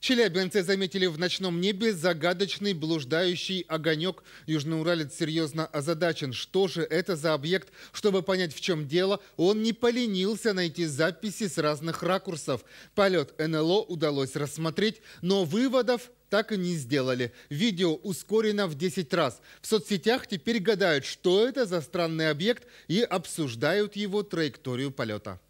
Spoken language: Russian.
Челябинцы заметили в ночном небе загадочный блуждающий огонек. Южноуралец серьезно озадачен. Что же это за объект? Чтобы понять, в чем дело, он не поленился найти записи с разных ракурсов. Полет НЛО удалось рассмотреть, но выводов так и не сделали. Видео ускорено в 10 раз. В соцсетях теперь гадают, что это за странный объект и обсуждают его траекторию полета.